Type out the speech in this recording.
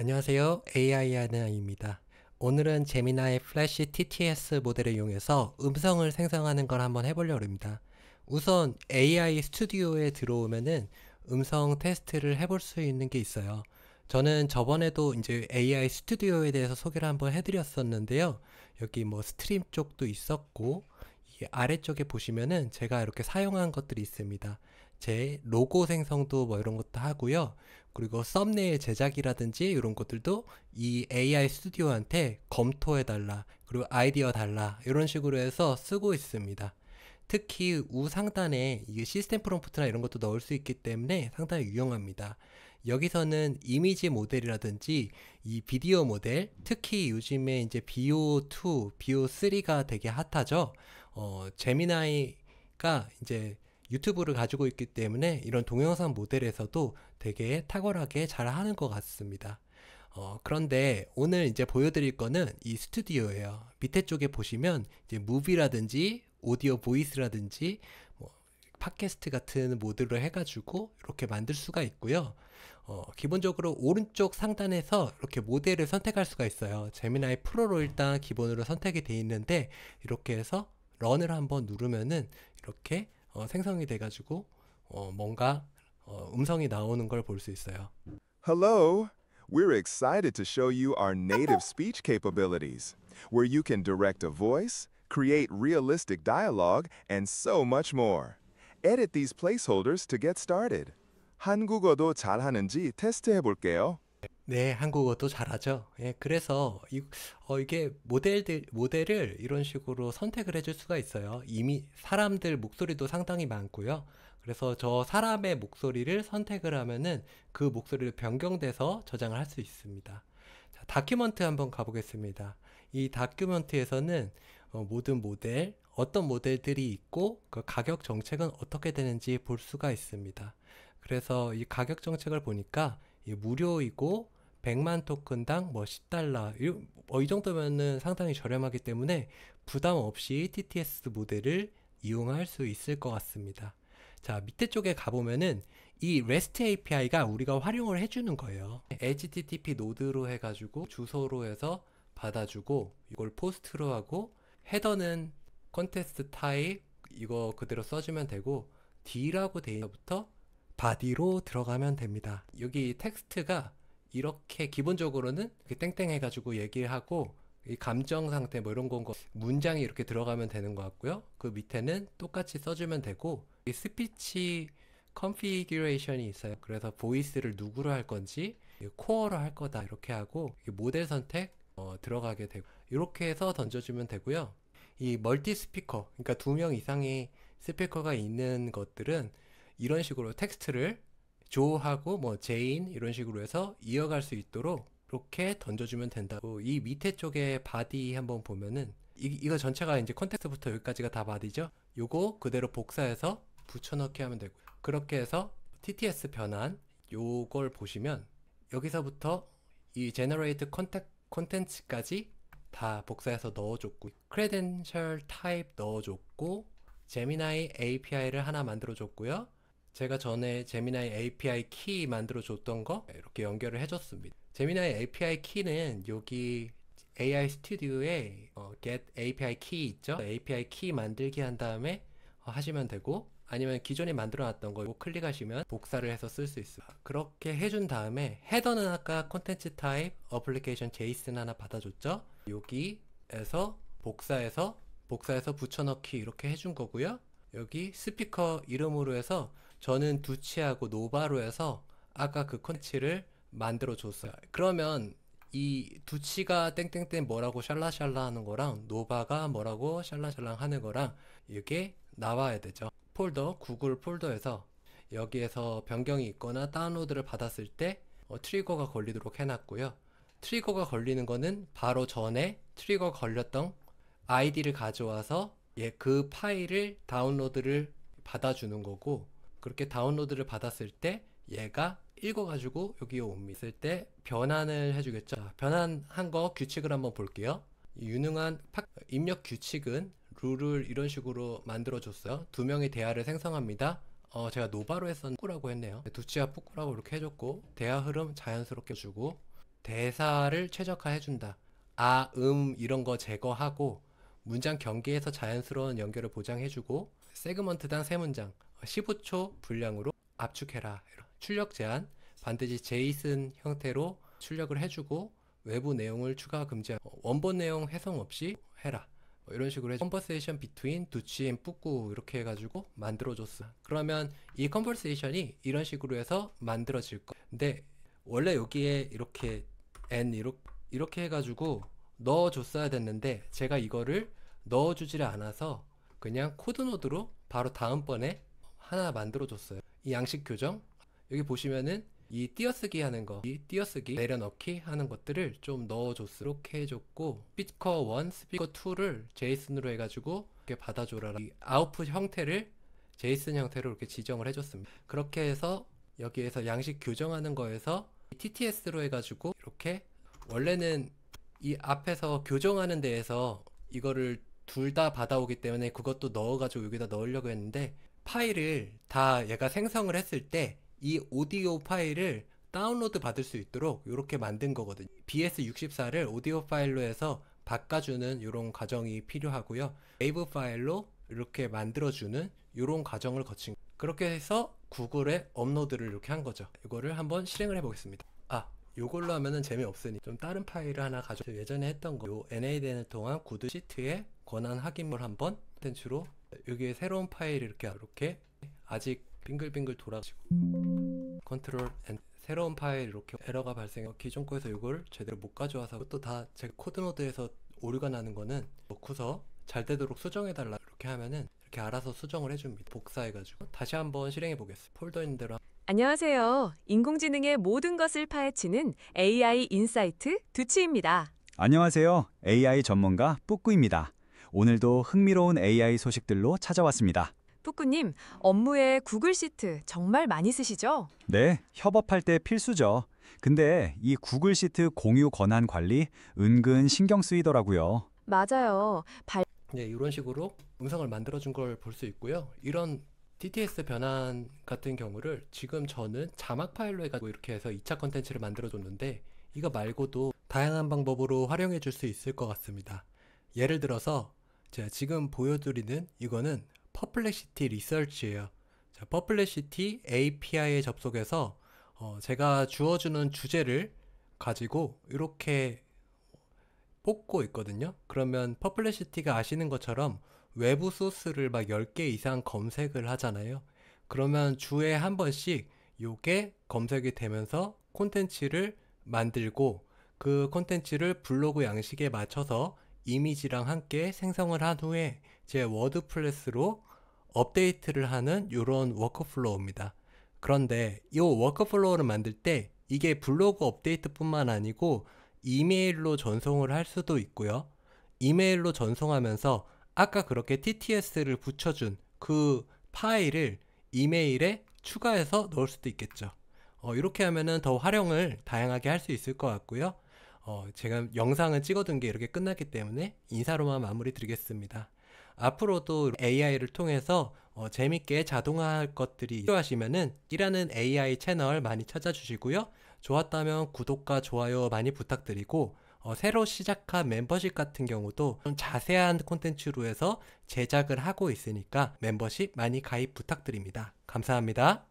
안녕하세요. AI 아나입니다. 오늘은 제미나의 플래시 TTS 모델을 이용해서 음성을 생성하는 걸 한번 해보려고 합니다. 우선 AI 스튜디오에 들어오면은 음성 테스트를 해볼 수 있는 게 있어요. 저는 저번에도 이제 AI 스튜디오에 대해서 소개를 한번 해드렸었는데요. 여기 뭐 스트림 쪽도 있었고, 아래쪽에 보시면은 제가 이렇게 사용한 것들이 있습니다. 제 로고 생성도 뭐 이런 것도 하고요. 그리고 썸네일 제작이라든지 이런 것들도 이 AI 스튜디오한테 검토해달라, 그리고 아이디어 달라, 이런 식으로 해서 쓰고 있습니다. 특히 우상단에 이 시스템 프롬프트나 이런 것도 넣을 수 있기 때문에 상당히 유용합니다. 여기서는 이미지 모델이라든지 이 비디오 모델, 특히 요즘에 이제 BO2, BO3가 되게 핫하죠. 어, 제미나이가 이제 유튜브를 가지고 있기 때문에 이런 동영상 모델에서도 되게 탁월하게 잘 하는 것 같습니다. 어, 그런데 오늘 이제 보여드릴 거는 이 스튜디오예요. 밑에 쪽에 보시면 이제 무비라든지 오디오 보이스라든지 뭐 팟캐스트 같은 모드로 해가지고 이렇게 만들 수가 있고요. 어, 기본적으로 오른쪽 상단에서 이렇게 모델을 선택할 수가 있어요. 제미나이 프로로 일단 기본으로 선택이 돼 있는데 이렇게 해서 런을 한번 누르면은 이렇게 어, 생성이 돼가지고 어, 뭔가 어, 음성이 나오는 걸 볼 수 있어요. Hello. We're excited to show you our native speech capabilities, where you can direct a voice, create realistic dialogue, and so much more. Edit these placeholders to get started. 한국어도 잘하는지 테스트해 볼게요. 네, 한국어도 잘하죠. 예, 그래서 이, 어, 이게 모델들 모델을 이런 식으로 선택을 해줄 수가 있어요. 이미 사람들 목소리도 상당히 많고요. 그래서 저 사람의 목소리를 선택을 하면은 그 목소리를 변경돼서 저장을 할 수 있습니다. 자, 다큐먼트 한번 가보겠습니다. 이 다큐먼트에서는 어, 모든 모델 어떤 모델들이 있고 그 가격 정책은 어떻게 되는지 볼 수가 있습니다. 그래서 이 가격 정책을 보니까 무료이고 100만 토큰당 뭐 10달러 이, 뭐 이 정도면은 상당히 저렴하기 때문에 부담 없이 TTS 모델을 이용할 수 있을 것 같습니다. 자 밑에 쪽에 가보면은 이 REST API가 우리가 활용을 해주는 거예요. HTTP 노드로 해가지고 주소로 해서 받아주고 이걸 포스트로 하고 헤더는 컨테스트 타입 이거 그대로 써주면 되고 D라고 데이터부터 바디로 들어가면 됩니다. 여기 텍스트가 이렇게 기본적으로는 땡땡 해가지고 얘기하고 이 감정 상태 뭐 이런 건거 문장이 이렇게 들어가면 되는 것 같고요. 그 밑에는 똑같이 써주면 되고 이 스피치 컨피규레이션이 있어요. 그래서 보이스를 누구로 할 건지 코어로 할 거다 이렇게 하고 모델 선택 어, 들어가게 되고 이렇게 해서 던져주면 되고요. 이 멀티 스피커 그러니까 두 명 이상의 스피커가 있는 것들은 이런 식으로 텍스트를 조하고 뭐 제인 이런 식으로 해서 이어갈 수 있도록 이렇게 던져주면 된다고 이 밑에 쪽에 바디 한번 보면은 이, 이거 전체가 이제 컨텍스트부터 여기까지가 다 바디죠 요거 그대로 복사해서 붙여넣기 하면 되고 그렇게 해서 TTS 변환 요걸 보시면 여기서부터 이 generate 컨텐츠까지 다 복사해서 넣어줬고 credential type 넣어줬고 제미나이 API를 하나 만들어줬고요 제가 전에 제미나이 API 키 만들어 줬던 거 이렇게 연결을 해줬습니다. 제미나이 API 키는 여기 AI 스튜디오에 어, get API 키 있죠? API 키 만들기 한 다음에 어, 하시면 되고 아니면 기존에 만들어 놨던 거 클릭하시면 복사를 해서 쓸 수있어요 그렇게 해준 다음에 헤더는 아까 콘텐츠 타입 어플리케이션 JSON 하나 받아줬죠? 여기에서 복사해서 복사해서 붙여넣기 이렇게 해준 거고요. 여기 스피커 이름으로 해서 저는 두치하고 노바로에서 아까 그 컨치를 만들어 줬어요. 그러면 이 두치가 땡땡땡 뭐라고 샬라샬라 하는 거랑 노바가 뭐라고 샬라샬라 하는 거랑 이게 렇 나와야 되죠. 폴더 구글 폴더에서 여기에서 변경이 있거나 다운로드를 받았을 때 어, 트리거가 걸리도록 해놨고요. 트리거가 걸리는 거는 바로 전에 트리거 걸렸던 아이디를 가져와서 예, 그 파일을 다운로드를 받아주는 거고 그렇게 다운로드를 받았을 때 얘가 읽어가지고 여기에 옵니 있을 때 변환을 해주겠죠. 변환한 거 규칙을 한번 볼게요. 유능한 입력 규칙은 룰을 이런 식으로 만들어줬어요. 두명이 대화를 생성합니다. 어, 제가 노바로 했었는데 라고 했네요. 두치와 뿌꾸라고 이렇게 해줬고 대화 흐름 자연스럽게 주고 대사를 최적화해준다. 아, 음 이런 거 제거하고 문장 경계에서 자연스러운 연결을 보장해주고 세그먼트당 세 문장 15초 분량으로 압축해라. 출력 제한 반드시 제이슨 형태로 출력을 해주고 외부 내용을 추가 금지 어, 원본 내용 해석 없이 해라. 뭐 이런 식으로 해서 컨버세이션 비트윈 두치 인 뿌꾸 이렇게 해가지고 만들어줬어 그러면 이 컨버세이션이 이런 식으로 해서 만들어질 거 근데 원래 여기에 이렇게 n 이렇게, 이렇게 해가지고 넣어줬어야 됐는데 제가 이거를 넣어주지를 않아서 그냥 코드 노드로 바로 다음번에 하나 만들어줬어요. 이 양식 교정 여기 보시면은 이 띄어쓰기 하는 거, 이 띄어쓰기 내려넣기 하는 것들을 좀 넣어줬어. 이렇게 해줬고 스피커 1, 스피커 2를 제이슨으로 해가지고 이렇게 받아줘라. 이 아웃풋 형태를 제이슨 형태로 이렇게 지정을 해줬습니다. 그렇게 해서 여기에서 양식 교정하는 거에서 TTS로 해가지고 이렇게 원래는 이 앞에서 교정하는 데에서 이거를 둘 다 받아오기 때문에 그것도 넣어가지고 여기다 넣으려고 했는데 파일을 다 얘가 생성을 했을 때 이 오디오 파일을 다운로드 받을 수 있도록 이렇게 만든 거거든요. BS64를 오디오 파일로 해서 바꿔주는 이런 과정이 필요하고요. 웨이브 파일로 이렇게 만들어주는 이런 과정을 거친 그렇게 해서 구글에 업로드를 이렇게 한 거죠. 이거를 한번 실행을 해보겠습니다. 아, 이걸로 하면은 재미없으니 좀 다른 파일을 하나 가져 예전에 했던 거요 NADN을 통한 구드 시트에 권한 확인물 한번 컨텐츠로 여기에 새로운 파일 이렇게 이렇게 아직 빙글빙글 돌아가시고 컨트롤 N 새로운 파일 이렇게 에러가 발생해 기존 거에서 이걸 제대로 못 가져와서 이것도 다제 코드 노드에서 오류가 나는 거는 넣고서 잘 되도록 수정해 달라 이렇게 하면은 이렇게 알아서 수정을 해줍니다 복사해 가지고 다시 한번 실행해 보겠습니다 폴더 있는 대로 안녕하세요 인공지능의 모든 것을 파헤치는 AI 인사이트 두치입니다 안녕하세요 AI 전문가 뿌꾸입니다 오늘도 흥미로운 AI 소식들로 찾아왔습니다. 푸꾸님, 업무에 구글 시트 정말 많이 쓰시죠? 네, 협업할 때 필수죠. 근데 이 구글 시트 공유 권한 관리 은근 신경 쓰이더라고요. 맞아요. 발... 네, 이런 식으로 음성을 만들어준 걸 볼 수 있고요. 이런 TTS 변환 같은 경우를 지금 저는 자막 파일로 해가지고 이렇게 해서 2차 컨텐츠를 만들어줬는데 이거 말고도 다양한 방법으로 활용해 줄 수 있을 것 같습니다. 예를 들어서 자, 지금 보여드리는 이거는 퍼플렉시티 리서치예요. 자, 퍼플렉시티 API에 접속해서 어, 제가 주어주는 주제를 가지고 이렇게 뽑고 있거든요. 그러면 퍼플렉시티가 아시는 것처럼 외부 소스를 막 10개 이상 검색을 하잖아요. 그러면 주에 한 번씩 요게 검색이 되면서 콘텐츠를 만들고 그 콘텐츠를 블로그 양식에 맞춰서 이미지랑 함께 생성을 한 후에 제 워드프레스로 업데이트를 하는 이런 워크플로우입니다. 그런데 이 워크플로우를 만들 때 이게 블로그 업데이트뿐만 아니고 이메일로 전송을 할 수도 있고요. 이메일로 전송하면서 아까 그렇게 TTS를 붙여준 그 파일을 이메일에 추가해서 넣을 수도 있겠죠. 어, 이렇게 하면은 더 활용을 다양하게 할 수 있을 것 같고요. 어, 제가 영상을 찍어둔 게 이렇게 끝났기 때문에 인사로만 마무리 드리겠습니다. 앞으로도 AI를 통해서 어, 재밌게 자동화할 것들이 필요하시면 이라는 AI 채널 많이 찾아주시고요. 좋았다면 구독과 좋아요 많이 부탁드리고 어, 새로 시작한 멤버십 같은 경우도 좀 자세한 콘텐츠로 해서 제작을 하고 있으니까 멤버십 많이 가입 부탁드립니다. 감사합니다.